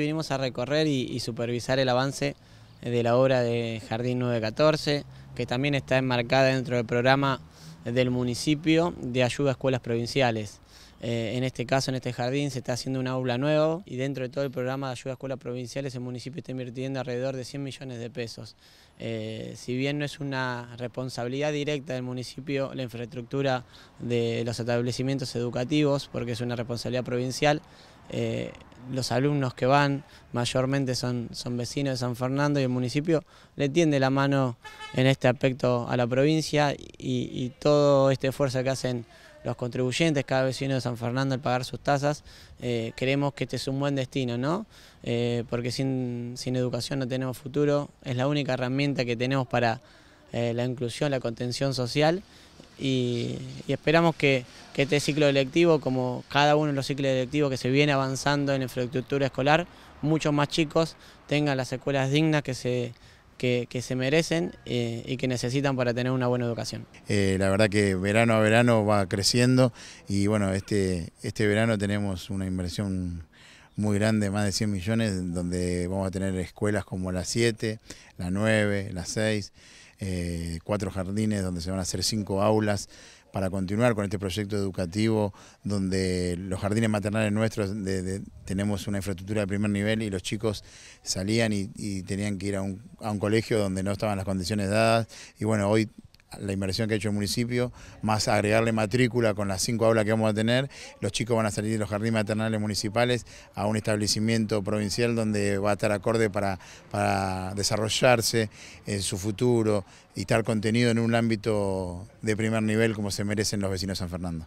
Vinimos a recorrer y, supervisar el avance de la obra de Jardín 914, que también está enmarcada dentro del programa del municipio de ayuda a escuelas provinciales. Eh, en este caso, en este jardín, se está haciendo un aula nuevo y dentro de todo el programa de ayuda a escuelas provinciales el municipio está invirtiendo alrededor de 100 millones de pesos. Eh, si bien no es una responsabilidad directa del municipio la infraestructura de los establecimientos educativos, porque es una responsabilidad provincial, eh, los alumnos que van mayormente son, son vecinos de San Fernando y el municipio le tiende la mano en este aspecto a la provincia y, todo este esfuerzo que hacen los contribuyentes, cada vecino de San Fernando al pagar sus tasas, creemos eh, que este es un buen destino, ¿no? Eh, porque sin, educación no tenemos futuro, es la única herramienta que tenemos para eh, la inclusión, la contención social y esperamos que que este ciclo electivo, como cada uno de los ciclos electivos que se viene avanzando en la infraestructura escolar, muchos más chicos tengan las escuelas dignas que se, se merecen eh, y que necesitan para tener una buena educación. Eh, la verdad que verano a verano va creciendo y bueno, este, este verano tenemos una inversión muy grande, más de 100 millones, donde vamos a tener escuelas como la 7, la 9, la 6, eh, cuatro jardines donde se van a hacer cinco aulas, para continuar con este proyecto educativo donde los jardines maternales nuestros tenemos una infraestructura de primer nivel y los chicos salían y, tenían que ir a un, a un colegio donde no estaban las condiciones dadas y bueno, hoy la inversión que ha hecho el municipio, más agregarle matrícula con las cinco aulas que vamos a tener. Los chicos van a salir de los jardines maternales municipales a un establecimiento provincial donde va a estar acorde para, para desarrollarse en su futuro y estar contenido en un ámbito de primer nivel como se merecen los vecinos de San Fernando.